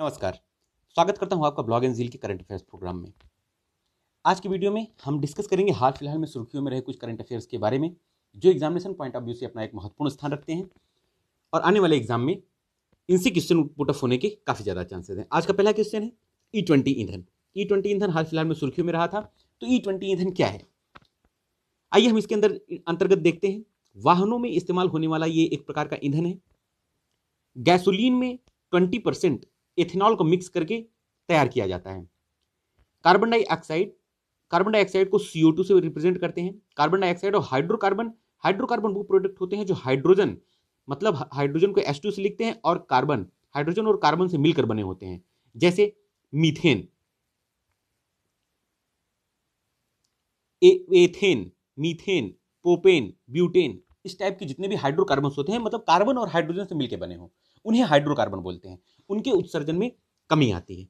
नमस्कार स्वागत करता हूँ आपका ब्लॉग एंड जील के करंट अफेयर्स प्रोग्राम में आज की वीडियो में हम डिस्कस करेंगे हाल फिलहाल में सुर्खियों में रहे कुछ करंट अफेयर्स के बारे में जो एग्जामिनेशन पॉइंट ऑफ व्यू से अपना एक महत्वपूर्ण स्थान रखते हैं और आने वाले एग्जाम में इनसे क्वेश्चन पुट ऑफ होने के काफ़ी ज़्यादा चांसेस हैं आज का पहला क्वेश्चन है ई e ट्वेंटी ईंधन ई e ट्वेंटी ईंधन हाल फिलहाल में सुर्खियों में रहा था तो ई e ट्वेंटी ईंधन क्या है आइए हम इसके अंदर अंतर्गत देखते हैं वाहनों में इस्तेमाल होने वाला ये एक प्रकार का ईंधन है गैसोलीन में ट्वेंटी परसेंट इथेनॉल को मिक्स करके तैयार किया जाता है कार्बन डाइऑक्साइड कार्बन डाइऑक्साइड को टू से रिप्रेजेंट करते हैं कार्बन डाइऑक्साइड और हाइड्रोकार्बन हाइड्रोकार्बन वो प्रोडक्ट होते हैं जो हाइड्रोजन मतलब हाइड्रोजन को टू से लिखते हैं और कार्बन हाइड्रोजन और कार्बन से मिलकर बने होते हैं जैसे methane ethane methane propane butane इस टाइप के जितने भी हाइड्रोकार्बन होते हैं मतलब कार्बन और हाइड्रोजन से मिलकर बने हों उन्हें हाइड्रोकार्बन बोलते हैं उनके उत्सर्जन में कमी आती है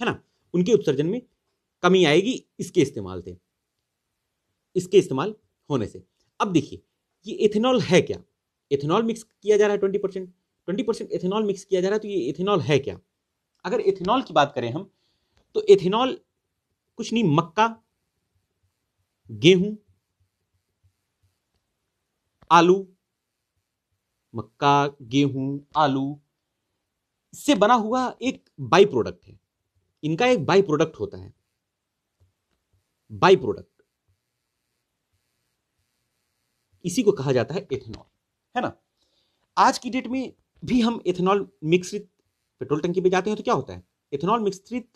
है ना उनके उत्सर्जन में कमी आएगी इसके इस्तेमाल से इसके इस्तेमाल होने से अब देखिए ये इथेनॉल है क्या इथेनॉल मिक्स किया जा रहा है twenty percent twenty percent ethanol mix किया जा रहा है तो ये इथेनॉल है क्या अगर इथेनॉल की बात करें हम तो इथेनॉल कुछ नहीं मक्का गेहूं आलू मक्का गेहूं आलू से बना हुआ एक बाई प्रोडक्ट है इनका एक बाई प्रोडक्ट होता है बाई प्रोडक्ट इसी को कहा जाता है एथेनॉल है ना आज की डेट में भी हम एथेनॉल मिश्रित पेट्रोल टंकी पे जाते हैं तो क्या होता है एथेनॉल मिश्रित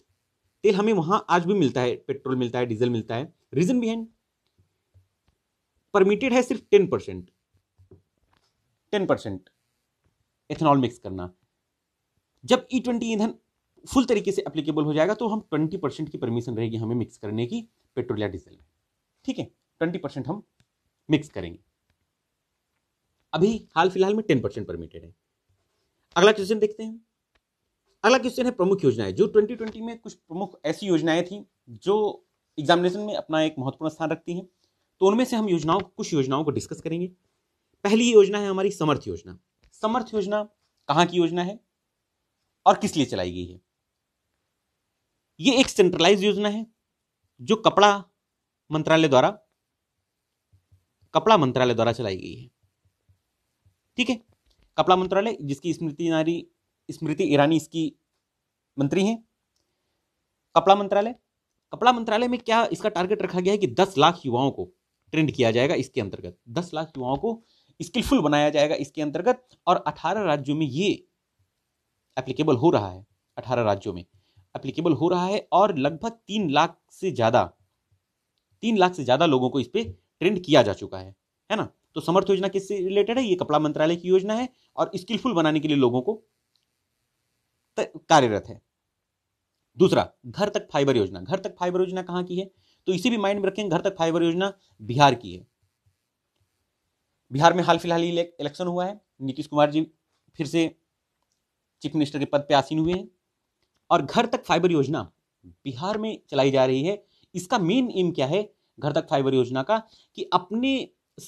तेल हमें वहां आज भी मिलता है पेट्रोल मिलता है डीजल मिलता है रीजन बिहाइंड परमिटेड है सिर्फ ten percent ten percent ethanol mix करना जब ई e ट्वेंटी ईंधन फुल तरीके से अप्लीकेबल हो जाएगा तो हम ट्वेंटी परसेंट की परमिशन रहेगी हमें मिक्स करने की पेट्रोल या डीजल में ठीक है ट्वेंटी परसेंट हम मिक्स करेंगे अभी हाल फिलहाल में टेन परसेंट परमिटेड है अगला क्वेश्चन देखते हैं अगला क्वेश्चन है प्रमुख योजनाएं जो 2020 में कुछ प्रमुख ऐसी योजनाएं थी जो एग्जामिनेशन में अपना एक महत्वपूर्ण स्थान रखती हैं तो उनमें से हम योजनाओं कुछ योजनाओं को डिस्कस करेंगे पहली योजना है हमारी समर्थ योजना समर्थ योजना कहां की योजना है और किस लिए चलाई गई है ये एक सेंट्रलाइज योजना है जो कपड़ा मंत्रालय द्वारा कपड़ा मंत्रालय द्वारा चलाई गई है ठीक है कपड़ा मंत्रालय जिसकी स्मृति नारी स्मृति ईरानी इसकी मंत्री हैं कपड़ा मंत्रालय कपड़ा मंत्रालय में क्या इसका टारगेट रखा गया है कि 10 लाख युवाओं को ट्रेंड किया जाएगा इसके अंतर्गत 10 लाख युवाओं को स्किलफुल बनाया जाएगा इसके अंतर्गत और अठारह राज्यों में ये एप्लीकेबल हो रहा है अठारह राज्यों में एप्लीकेबल हो रहा है और लगभग तीन लाख से ज़्यादा तीन लाख से ज़्यादा लोगों को इस पर ट्रेंड किया जा चुका है है ना तो समर्थ योजना किससे रिलेटेड है ये कपड़ा मंत्रालय की योजना है और स्किलफुल बनाने के लिए लोगों को कार्यरत है दूसरा घर तक फाइबर योजना घर तक फाइबर योजना कहाँ की है तो इसे भी माइंड में रखें घर तक फाइबर योजना बिहार की है बिहार में हाल फिलहाल ही इलेक्शन हुआ है नीतीश कुमार जी फिर से चीफ मिनिस्टर के पद पर आसीन हुए हैं और घर तक फाइबर योजना बिहार में चलाई जा रही है इसका मेन एम क्या है घर तक फाइबर योजना का कि अपने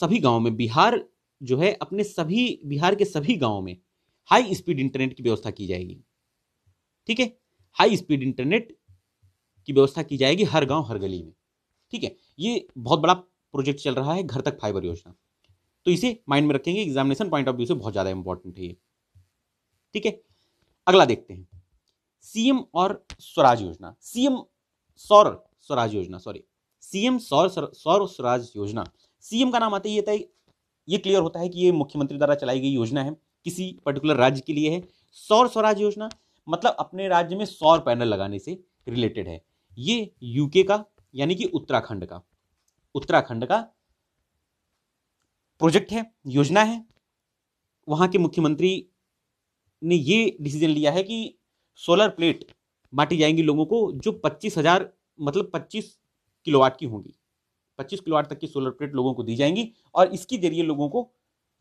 सभी गाँव में बिहार जो है अपने सभी बिहार के सभी गाँव में हाई स्पीड इंटरनेट की व्यवस्था की जाएगी ठीक है हाई स्पीड इंटरनेट की व्यवस्था की जाएगी हर गांव हर गली में ठीक है ये बहुत बड़ा प्रोजेक्ट चल रहा है घर तक फाइबर योजना तो इसे माइंड में रखेंगे एग्जामिनेशन पॉइंट ऑफ व्यू से बहुत ज़्यादा इंपॉर्टेंट है ये ठीक है अगला देखते हैं सीएम और स्वराज योजना सीएम सौर स्वराज योजना सॉरी सीएम सौर सौर स्वराज योजना सीएम का नाम आता ही है ये क्लियर होता है कि ये मुख्यमंत्री द्वारा चलाई गई योजना है किसी पर्टिकुलर राज्य के लिए है सौर स्वराज योजना मतलब अपने राज्य में सौर पैनल लगाने से रिलेटेड है ये यूके का यानी कि उत्तराखंड का उत्तराखंड का प्रोजेक्ट है योजना है वहाँ के मुख्यमंत्री ने ये डिसीजन लिया है कि सोलर प्लेट बांटी जाएंगी लोगों को जो पच्चीस हज़ार मतलब पच्चीस किलोवाट की होंगी पच्चीस किलोवाट तक की सोलर प्लेट लोगों को दी जाएंगी और इसके जरिए लोगों को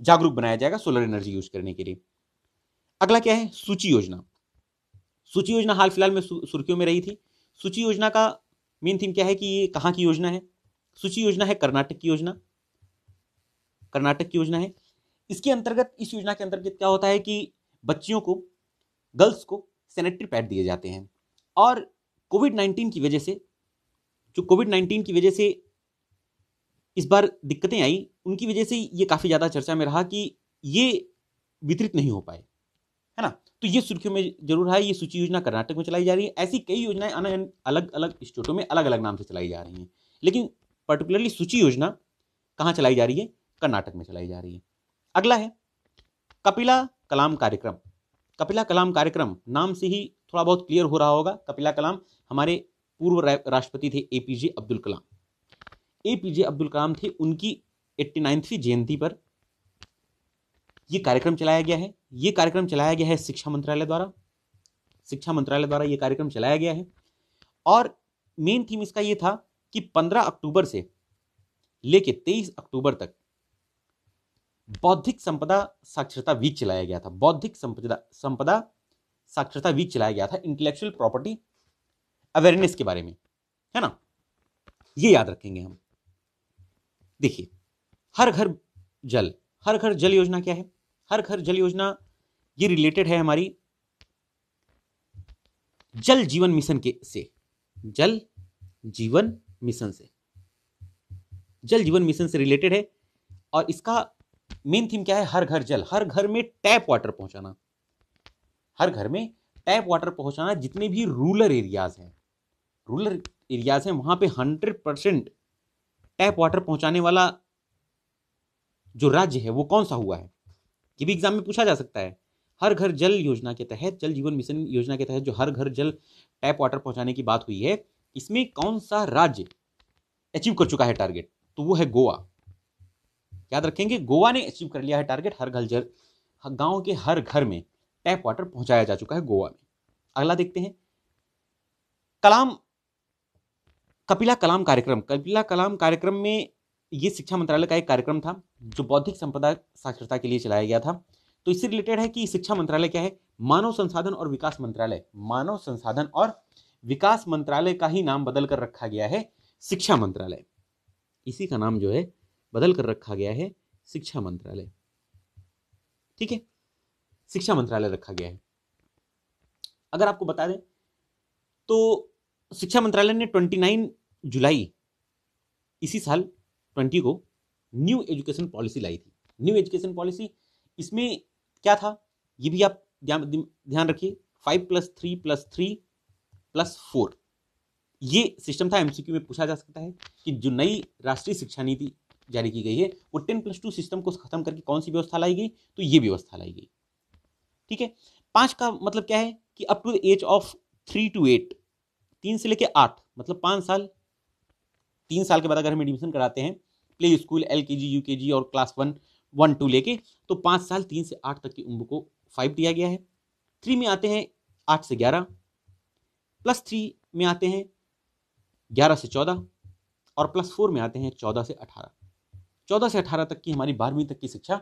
जागरूक बनाया जाएगा सोलर एनर्जी यूज करने के लिए अगला क्या है सूची योजना सूची योजना हाल फिलहाल में सुर्खियों में रही थी सूची योजना का मेन थीम क्या है कि ये कहाँ की योजना है सूची योजना है कर्नाटक की योजना कर्नाटक की योजना है इसके अंतर्गत इस योजना के अंतर्गत क्या होता है कि बच्चियों को गर्ल्स को सैनिटरी पैड दिए जाते हैं और कोविड नाइन्टीन की वजह से जो कोविड नाइन्टीन की वजह से इस बार दिक्कतें आई उनकी वजह से ये काफ़ी ज़्यादा चर्चा में रहा कि ये वितरित नहीं हो पाए है ना तो ये सुर्खियों में जरूर है ये सूची योजना कर्नाटक में चलाई जा रही है ऐसी कई योजनाएं अलग अलग स्टेटों में अलग अलग नाम से चलाई जा रही हैं लेकिन पर्टिकुलरली सूची योजना कहाँ चलाई जा रही है कर्नाटक में चलाई जा रही है अगला है कपिला कलाम कार्यक्रम कपिला कलाम कार्यक्रम नाम से ही थोड़ा बहुत क्लियर हो रहा होगा कपिला कलाम हमारे पूर्व राष्ट्रपति थे A P J Abdul Kalam A P J Abdul Kalam थे उनकी एट्टी नाइन्थवीं जयंती पर यह कार्यक्रम चलाया गया है यह कार्यक्रम चलाया गया है शिक्षा मंत्रालय द्वारा शिक्षा मंत्रालय द्वारा यह कार्यक्रम चलाया गया है और मेन थीम इसका यह था कि 15 अक्टूबर से लेकर 23 अक्टूबर तक बौद्धिक संपदा साक्षरता वीक चलाया गया था बौद्धिक संपदा संपदा साक्षरता वीक चलाया गया था इंटेलेक्चुअल प्रॉपर्टी अवेयरनेस के बारे में है ना ये याद रखेंगे हम देखिए हर घर जल हर घर जल योजना क्या है हर घर जल योजना ये रिलेटेड है हमारी जल जीवन मिशन के से जल जीवन मिशन से जल जीवन मिशन से रिलेटेड है और इसका मेन थीम क्या है हर घर जल हर घर में टैप वाटर पहुंचाना हर घर में टैप वाटर पहुंचाना जितने भी रूरल एरियाज हैं रूरल एरियाज हैं वहां पे हंड्रेड परसेंट टैप वाटर पहुंचाने वाला जो राज्य है वो कौन सा हुआ है ये भी एग्जाम में पूछा जा सकता है हर घर जल योजना के तहत जल जीवन मिशन योजना के तहत जो हर घर जल टैप वाटर पहुंचाने की बात हुई है इसमें कौन सा राज्य अचीव कर चुका है टारगेट तो वो है गोवा याद रखेंगे गोवा ने अचीव कर लिया है टारगेट हर घर गाँव के हर घर में टैप वाटर पहुंचाया जा चुका है गोवा में अगला देखते हैं कलाम कपिला कलाम कार्यक्रम कपिला कलाम कार्यक्रम में ये शिक्षा मंत्रालय का एक कार्यक्रम था जो बौद्धिक संपदा साक्षरता के लिए चलाया गया था तो इससे रिलेटेड है कि शिक्षा मंत्रालय क्या है मानव संसाधन और विकास मंत्रालय मानव संसाधन और विकास मंत्रालय का ही नाम बदलकर रखा गया है शिक्षा मंत्रालय इसी का नाम जो है बदल कर रखा गया है शिक्षा मंत्रालय ठीक है शिक्षा मंत्रालय रखा गया है अगर आपको बता दें तो शिक्षा मंत्रालय ने 29 जुलाई इसी साल 20 को न्यू एजुकेशन पॉलिसी लाई थी न्यू एजुकेशन पॉलिसी इसमें क्या था ये भी आप ध्यान रखिए five plus three plus three plus four ये सिस्टम था एमसीक्यू में पूछा जा सकता है कि जो नई राष्ट्रीय शिक्षा नीति जारी की गई है वो टेन प्लस टू सिस्टम को खत्म करके कौन सी व्यवस्था लाई गई तो ये व्यवस्था लाई गई ठीक है पांच का मतलब क्या है कि up to the age of three to eight तीन से लेकर आठ मतलब पांच साल तीन साल के बाद अगर हम एडमिशन कराते हैं प्ले स्कूल एल के जी यू के जी और क्लास वन वन टू लेके तो पांच साल तीन से आठ तक की उम्र को फाइव दिया गया है थ्री में आते हैं आठ से ग्यारह प्लस थ्री में आते हैं ग्यारह से चौदह और प्लस फोर में आते हैं चौदह से अठारह चौदह से अठारह तक की हमारी बारहवीं तक की शिक्षा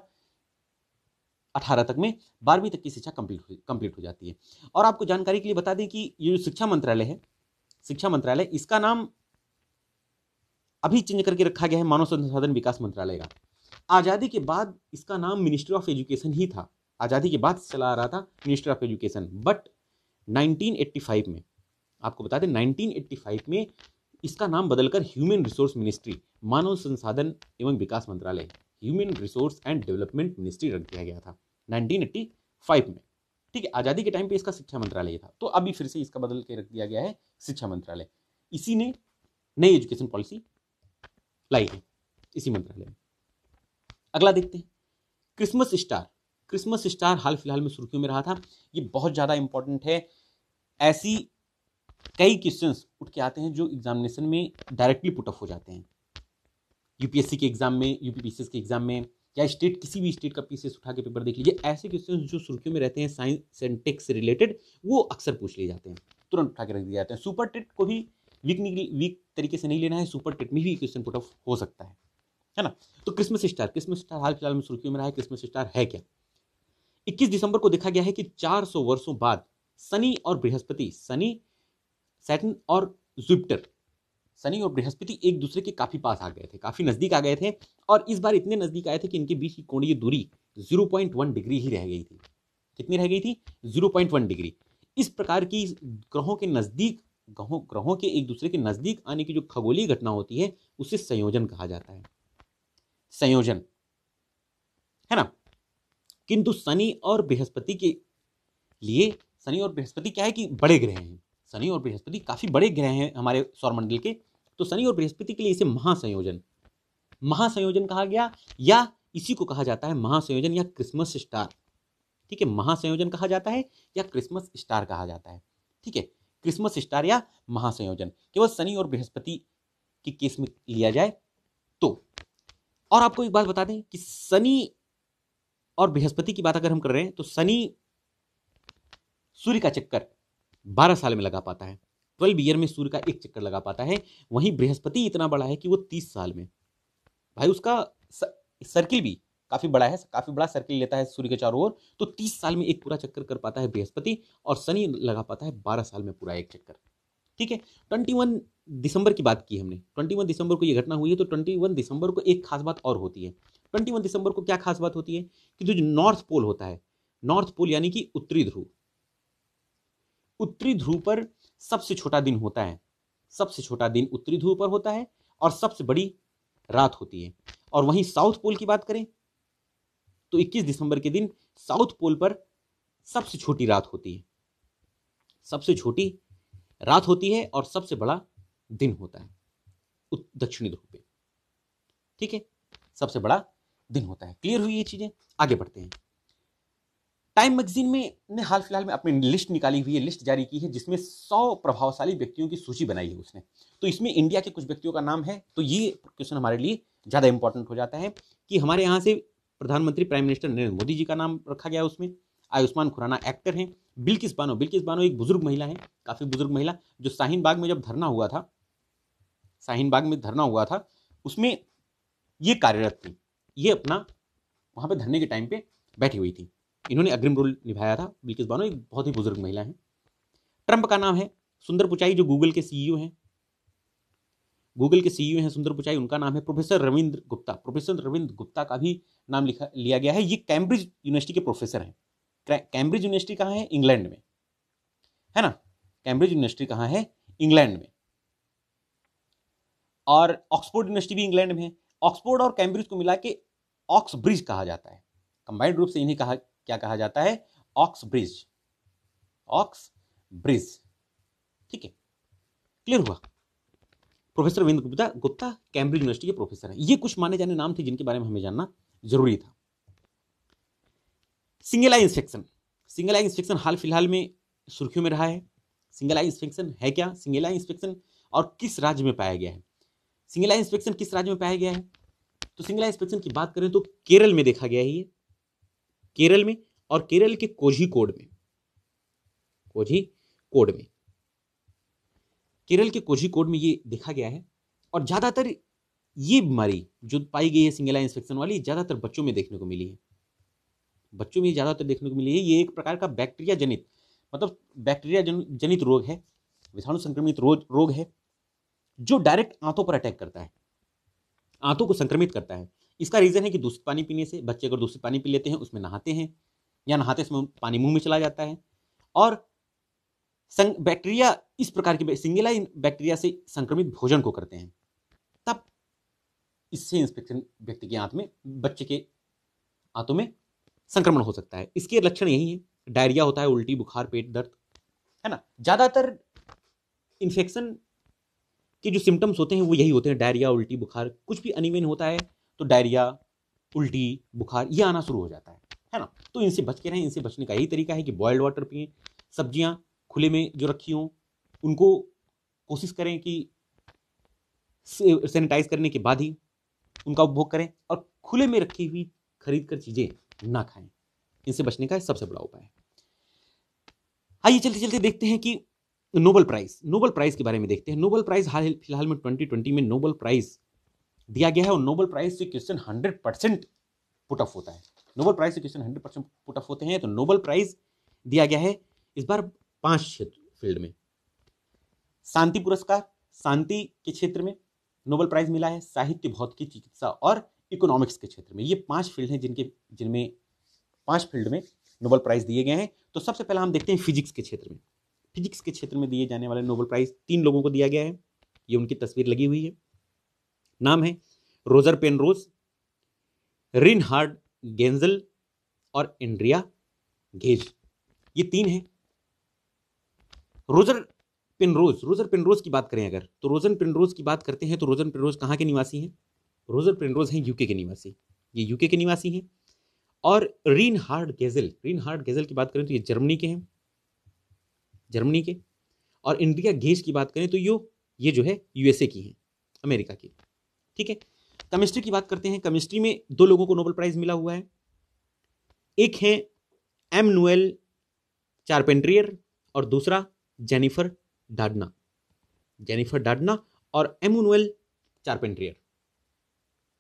अठारह तक में बारहवीं तक की शिक्षा कंप्लीट हो कंप्लीट हो जाती है और आपको जानकारी के लिए बता दें कि ये जो शिक्षा मंत्रालय है शिक्षा मंत्रालय इसका नाम अभी चेंज करके रखा गया है मानव संसाधन विकास मंत्रालय का आज़ादी के बाद इसका नाम मिनिस्ट्री ऑफ एजुकेशन ही था आज़ादी के बाद चला आ रहा था मिनिस्ट्री ऑफ एजुकेशन बट 1985 में आपको बता दें 1985 में इसका नाम बदलकर ह्यूमन रिसोर्स मिनिस्ट्री मानव संसाधन एवं विकास मंत्रालय human resource and development ministry रख दिया गया था 1985 में ठीक है आज़ादी के टाइम पे इसका शिक्षा मंत्रालय था तो अभी फिर से इसका बदल के रख दिया गया है शिक्षा मंत्रालय इसी ने नई एजुकेशन पॉलिसी लाई है इसी मंत्रालय में अगला देखते हैं क्रिसमस स्टार क्रिसमस स्टार हाल फिलहाल में सुर्खियों में रहा था ये बहुत ज़्यादा इंपॉर्टेंट है ऐसी कई क्वेश्चंस उठ के आते हैं जो एग्जामिनेशन में डायरेक्टली पुट पुटअप हो जाते हैं यूपीएससी के एग्जाम में यूपीपीसीएस के एग्जाम में या स्टेट किसी भी स्टेट का पीसीएस उठा के पेपर देख लीजिए ऐसे क्वेश्चन जो सुर्खियों में रहते हैं साइंस एंड सेंटेक्स से रिलेटेड वो अक्सर पूछ लिए जाते हैं तुरंत उठा के रख दिए जाते हैं सुपर टेट को भी वीक निकली वीक तरीके से नहीं लेना है सुपर टेट में भी क्वेश्चन पुट ऑफ हो सकता है है ना तो क्रिसमस स्टार क्रिसमस स्टार हाल फिलहाल में सुर्खियों में रहा है क्रिसमस स्टार है क्या 21 दिसंबर को देखा गया है कि 400 वर्षों बाद शनि और बृहस्पति शनि सैटन और जुपिटर शनि और बृहस्पति एक दूसरे के काफ़ी पास आ गए थे काफ़ी नज़दीक आ गए थे और इस बार इतने नज़दीक आए थे कि इनके बीच की कोणीय दूरी 0.1 डिग्री ही रह गई थी कितनी रह गई थी 0.1 डिग्री इस प्रकार की ग्रहों के नज़दीक ग्रहों ग्रहों के एक दूसरे के नज़दीक आने की जो खगोलीय घटना होती है उसे संयोजन कहा जाता है संयोजन है ना किंतु शनि और बृहस्पति के लिए शनि और बृहस्पति क्या है कि बड़े ग्रह हैं शनि और बृहस्पति काफ़ी बड़े ग्रह हैं हमारे सौरमंडल के तो शनि और बृहस्पति के लिए इसे महासंयोजन महासंयोजन कहा गया या इसी को कहा जाता है महासंयोजन या क्रिसमस स्टार ठीक है महासंयोजन कहा जाता है या क्रिसमस स्टार कहा जाता है ठीक है क्रिसमस स्टार या महासंयोजन केवल शनि और बृहस्पति की केस में लिया जाए तो और आपको एक बात बता दें कि शनि और बृहस्पति की बात अगर हम कर रहे हैं तो शनि सूर्य का चक्कर बारह साल में लगा पाता है ट्वेल्व ईयर में सूर्य का एक चक्कर लगा पाता है वहीं बृहस्पति इतना बड़ा है कि वो तीस साल में भाई उसका सर्किल भी काफ़ी बड़ा है काफ़ी बड़ा सर्किल लेता है सूर्य के चारों ओर तो तीस साल में एक पूरा चक्कर कर पाता है बृहस्पति और शनि लगा पाता है बारह साल में पूरा एक चक्कर ठीक है ट्वेंटी वन दिसंबर की बात की हमने ट्वेंटी वन दिसंबर को यह घटना हुई है तो ट्वेंटी वन दिसंबर को एक खास बात और होती है ट्वेंटी वन दिसंबर को क्या खास बात होती है कि जो नॉर्थ पोल होता है नॉर्थ पोल यानी कि उत्तरी ध्रुव उत्तरी ध्रुव पर सबसे छोटा दिन होता है सबसे छोटा दिन उत्तरी ध्रुव पर होता है और सबसे बड़ी रात होती है और वहीं साउथ पोल की बात करें तो 21 दिसंबर के दिन साउथ पोल पर सबसे छोटी रात होती है सबसे छोटी रात होती है और सबसे बड़ा दिन होता है दक्षिणी ध्रुव पे ठीक है सबसे बड़ा दिन होता है क्लियर हुई ये चीजें आगे बढ़ते हैं टाइम मैगजीन में ने हाल फिलहाल में अपनी लिस्ट निकाली हुई है लिस्ट जारी की है जिसमें सौ प्रभावशाली व्यक्तियों की सूची बनाई है उसने तो इसमें इंडिया के कुछ व्यक्तियों का नाम है तो ये क्वेश्चन हमारे लिए ज़्यादा इंपॉर्टेंट हो जाता है कि हमारे यहाँ से प्रधानमंत्री प्राइम मिनिस्टर नरेंद्र मोदी जी का नाम रखा गया उसमें आयुष्मान खुराना एक्टर हैं बिल्किस बानो बिल्किस बानो एक बुजुर्ग महिला है काफ़ी बुजुर्ग महिला जो शाहीन बाग में जब धरना हुआ था शाहीन बाग में धरना हुआ था उसमें ये कार्यरत थी ये अपना वहाँ पर धरने के टाइम पे बैठी हुई थी इन्होंने अग्रिम रोल निभाया था बिल्किस बानो एक बहुत ही बुजुर्ग महिला है ट्रंप का नाम है सुंदर पुचाई जो गूगल के सीईओ हैं गूगल के सीईओ हैं सुंदर पुचाई उनका नाम है प्रोफेसर रविंद्र गुप्ता प्रोफेसर रविंद्र गुप्ता का भी नाम लिखा लिया गया है ये कैम्ब्रिज यूनिवर्सिटी के प्रोफेसर हैं कैम्ब्रिज यूनिवर्सिटी कहाँ है इंग्लैंड में है ना कैम्ब्रिज यूनिवर्सिटी कहाँ है इंग्लैंड में और ऑक्सफोर्ड यूनिवर्सिटी भी इंग्लैंड में है ऑक्सफोर्ड और कैम्ब्रिज को मिला के ऑक्सब्रिज कहा जाता है कंबाइंड रूप से इन्हें कहा क्या कहा जाता है ऑक्स ब्रिज ऑक्स ब्रिज ठीक है क्लियर हुआ professor Ravindra Gupta Gupta Cambridge university के प्रोफेसर हैं ये कुछ माने जाने नाम थे जिनके बारे में हमें जानना जरूरी था single eye inspection single eye inspection हाल फिलहाल में सुर्खियों में रहा है सिंगल आई इंस्पेक्शन है क्या सिंगल आई इंस्पेक्शन और किस राज्य में पाया गया है सिंगल आई इंस्पेक्शन किस राज्य में पाया गया है तो सिंगल आई इंस्पेक्शन की बात करें तो केरल में देखा गया है ये केरल में और केरल के कोझी कोड में कोझी कोड में केरल के कोझी कोड में ये देखा गया है और ज़्यादातर ये बीमारी जो पाई गई है सिंगला इंफेक्शन वाली ज़्यादातर बच्चों में देखने को मिली है बच्चों में ज़्यादातर देखने को मिली है ये एक प्रकार का बैक्टीरिया जनित मतलब बैक्टीरिया जन, जनित रोग है विषाणु संक्रमित रोग रोग है जो डायरेक्ट आंतों पर अटैक करता है आंतों को संक्रमित करता है इसका रीज़न है कि दूषित पानी पीने से बच्चे अगर दूषित पानी पी लेते हैं उसमें नहाते हैं या नहाते समय पानी मुंह में चला जाता है और संग बैक्टीरिया इस प्रकार के सिंगला बैक्टीरिया से संक्रमित भोजन को करते हैं तब इससे इंस्पेक्शन व्यक्ति के आंत में बच्चे के आंतों में संक्रमण हो सकता है इसके लक्षण यही है डायरिया होता है उल्टी बुखार पेट दर्द है ना ज़्यादातर इन्फेक्शन के जो सिम्टम्स होते हैं वो यही होते हैं डायरिया उल्टी बुखार कुछ भी अनिवेन होता है तो डायरिया उल्टी बुखार ये आना शुरू हो जाता है है ना तो इनसे बच के रहें इनसे बचने का यही तरीका है कि बॉयल्ड वाटर पिए सब्जियाँ खुले में जो रखी हों उनको कोशिश करें कि सैनिटाइज करने के बाद ही उनका उपभोग करें और खुले में रखी हुई खरीद कर चीज़ें ना खाएं इनसे बचने का सबसे बड़ा उपाय है आइए चलते चलते देखते हैं कि नोबल प्राइज नोबल प्राइज के बारे में देखते हैं नोबल प्राइज हाल फिलहाल में 2020 में नोबल प्राइज दिया गया है और नोबल प्राइज से question hundred percent put off होता है नोबल प्राइज से question hundred percent put off होते हैं तो नोबल प्राइज दिया गया है इस बार पांच क्षेत्र फील्ड में शांति पुरस्कार शांति के क्षेत्र में नोबल प्राइज मिला है साहित्य भौतिकी चिकित्सा और इकोनॉमिक्स के क्षेत्र में ये पांच फील्ड हैं जिनके जिनमें पांच फील्ड में नोबल प्राइज दिए गए हैं तो सबसे पहला हम देखते हैं फिजिक्स के क्षेत्र में फिजिक्स के क्षेत्र में दिए जाने वाले नोबल प्राइज तीन लोगों को दिया गया है ये उनकी तस्वीर लगी हुई है नाम है Roger Penrose Reinhard Genzel और एंड्रिया घेज ये तीन हैं रोजर पिनरोज रोजर पिनरोज की बात करें अगर तो रोजन पिनरोज की बात करते हैं तो रोजन पिनरोज कहाँ के निवासी हैं रोजर पिनरोज हैं यूके के निवासी ये यूके के निवासी हैं और Reinhard Genzel Reinhard Genzel की बात करें तो ये जर्मनी के हैं जर्मनी के और इंडिया घेज की बात करें तो यो ये जो है यूएसए की हैं अमेरिका की ठीक है केमिस्ट्री की बात करते हैं केमिस्ट्री में दो लोगों को नोबेल प्राइज मिला हुआ है एक है एम नुएल चार्पेंड्रियर और दूसरा जेनिफर डाडना जेनिफर डाडना और एमुनुएल चार्पेंड्रियर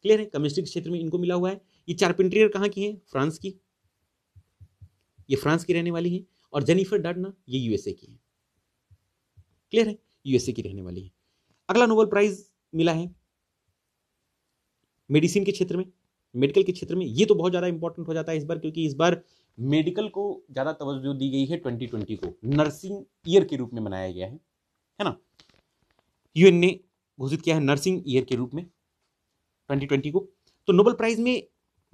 क्लियर है केमिस्ट्री के क्षेत्र में इनको मिला हुआ है ये चार्पेंट्रियर कहाँ की है फ्रांस की ये फ्रांस की रहने वाली है और जेनिफर डाडना ये यूएसए की है क्लियर है यूएसए की रहने वाली है अगला नोबेल प्राइज मिला है मेडिसिन के क्षेत्र में मेडिकल के क्षेत्र में ये तो बहुत ज़्यादा इंपॉर्टेंट हो जाता है इस बार क्योंकि इस बार मेडिकल को ज़्यादा तवज्जो दी गई है ट्वेंटी ट्वेंटी को नर्सिंग ईयर के रूप में मनाया गया है है ना यूएन ने घोषित किया है नर्सिंग ईयर के रूप में ट्वेंटी ट्वेंटी को तो नोबल प्राइज में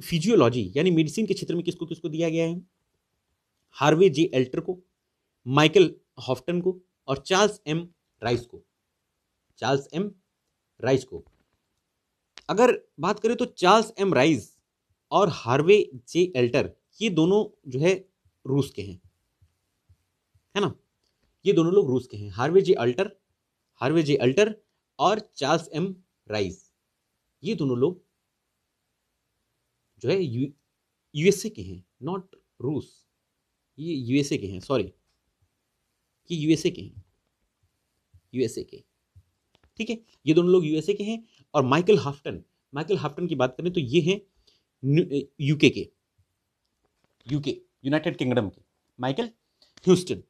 फिजियोलॉजी यानी मेडिसिन के क्षेत्र में किसको किसको दिया गया है हार्वे जे एल्टर को माइकल हॉफ्टन को और चार्ल्स एम राइस को चार्ल्स एम राइस को अगर बात करें तो चार्ल्स एम राइज और हार्वे जे एल्टर ये दोनों जो है रूस के हैं है ना ये दोनों लोग रूस के हैं Harvey J Alter Harvey J Alter और चार्ल्स एम राइज ये दोनों लोग जो है यूएसए के हैं नॉट रूस ये यूएसए के हैं सॉरी ये यूएसए के हैं यूएसए के ठीक है ये दोनों लोग यूएसए के हैं और माइकल हाफ्टन माइकल हाफ्टन की बात करें तो ये हैं यूके के यूके यूनाइटेड किंगडम के माइकल ह्यूस्टन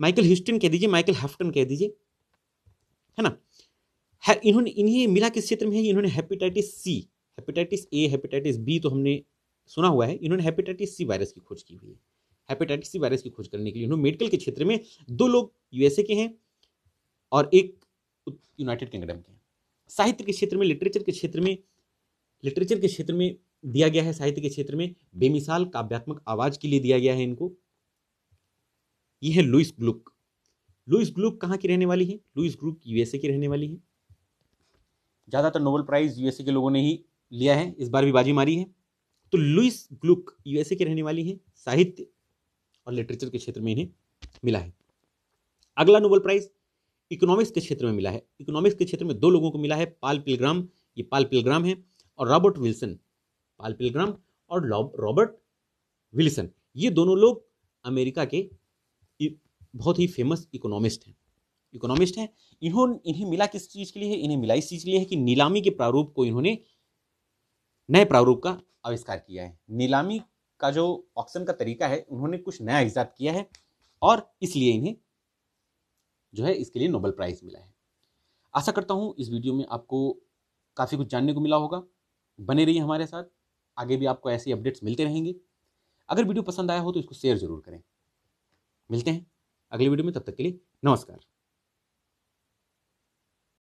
माइकल ह्यूस्टन कह दीजिए माइकल हाफ्टन कह दीजिए है ना है इन्होंने इन्हें मिला किस क्षेत्र में है इन्होंने hepatitis C hepatitis A hepatitis B तो हमने सुना हुआ है इन्होंने हेपेटाइटिस सी वायरस की खोज की हुई है हेपेटाइटिस सी वायरस की खोज करने के लिए इन्होंने मेडिकल के क्षेत्र में दो लोग यूएसए के हैं और एक यूनाइटेड किंगडम के हैं साहित्य के क्षेत्र में लिटरेचर के क्षेत्र में लिटरेचर के क्षेत्र में दिया गया है साहित्य के क्षेत्र में बेमिसाल काव्यात्मक आवाज के लिए दिया गया है इनको ये है लुइस ग्लुक लुइस ग्लुक कहाँ की रहने वाली है लुइस ग्लुक यूएसए की रहने वाली है ज़्यादातर नोबल प्राइज़ यूएसए के लोगों ने ही लिया है इस बार भी बाजी मारी है तो लुइस ग्लुक यूएसए की रहने वाली है साहित्य और लिटरेचर के क्षेत्र में इन्हें मिला है अगला नोबल प्राइज़ इकोनॉमिक्स के क्षेत्र में मिला है इकोनॉमिक्स के क्षेत्र में दो लोगों को मिला है पाल पिलग्राम ये पाल पिलग्राम है और रॉबर्ट विल्सन पाल पिलग्राम और रॉबर्ट विल्सन ये दोनों लोग अमेरिका के बहुत ही फेमस इकोनॉमिस्ट हैं इकोनॉमिस्ट हैं इन्होंने इन्हें मिला किस चीज़ के लिए है इन्हें मिला इस चीज़ के लिए है कि नीलामी के प्रारूप को इन्होंने नए प्रारूप का आविष्कार किया है नीलामी का जो ऑक्शन का तरीका है उन्होंने कुछ नया ईजाद किया है और इसलिए इन्हें जो है इसके लिए नोबल प्राइज़ मिला है आशा करता हूँ इस वीडियो में आपको काफ़ी कुछ जानने को मिला होगा बने रहिए हमारे साथ आगे भी आपको ऐसे अपडेट्स मिलते रहेंगे अगर वीडियो पसंद आया हो तो इसको शेयर ज़रूर करें मिलते हैं अगले वीडियो में तब तक के लिए नमस्कार